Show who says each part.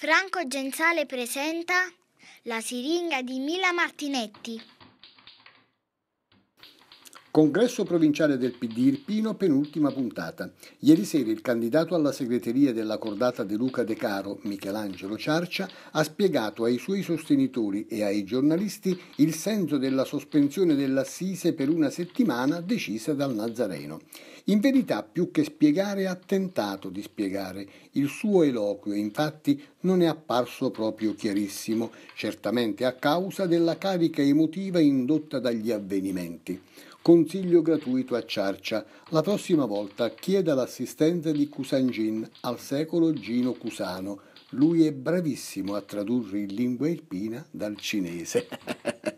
Speaker 1: Franco Genzale presenta La siringa di Mila Martinetti.
Speaker 2: Congresso provinciale del PD Irpino, penultima puntata. Ieri sera il candidato alla segreteria della cordata De Luca De Caro, Michelangelo Ciarcia, ha spiegato ai suoi sostenitori e ai giornalisti il senso della sospensione dell'assise per una settimana decisa dal Nazareno. In verità, più che spiegare, ha tentato di spiegare. Il suo eloquio, infatti, non è apparso proprio chiarissimo, certamente a causa della carica emotiva indotta dagli avvenimenti. Con consiglio gratuito a Ciarcia. La prossima volta chieda l'assistenza di Cusangin al secolo Gino Cusano. Lui è bravissimo a tradurre in lingua irpina dal cinese.